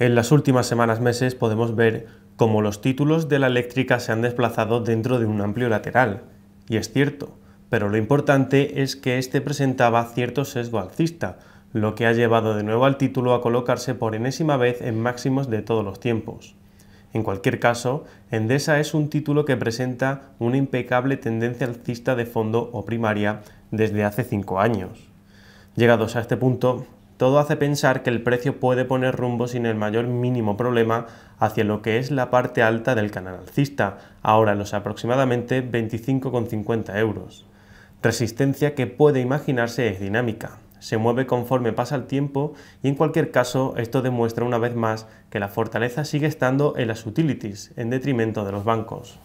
En las últimas semanas, meses, podemos ver cómo los títulos de la eléctrica se han desplazado dentro de un amplio lateral, y es cierto, pero lo importante es que este presentaba cierto sesgo alcista, lo que ha llevado de nuevo al título a colocarse por enésima vez en máximos de todos los tiempos. En cualquier caso, Endesa es un título que presenta una impecable tendencia alcista de fondo o primaria desde hace cinco años. Llegados a este punto, todo hace pensar que el precio puede poner rumbo sin el mayor mínimo problema hacia lo que es la parte alta del canal alcista, ahora en los aproximadamente 25,50 euros. Resistencia que puede imaginarse es dinámica, se mueve conforme pasa el tiempo y en cualquier caso esto demuestra una vez más que la fortaleza sigue estando en las utilities, en detrimento de los bancos.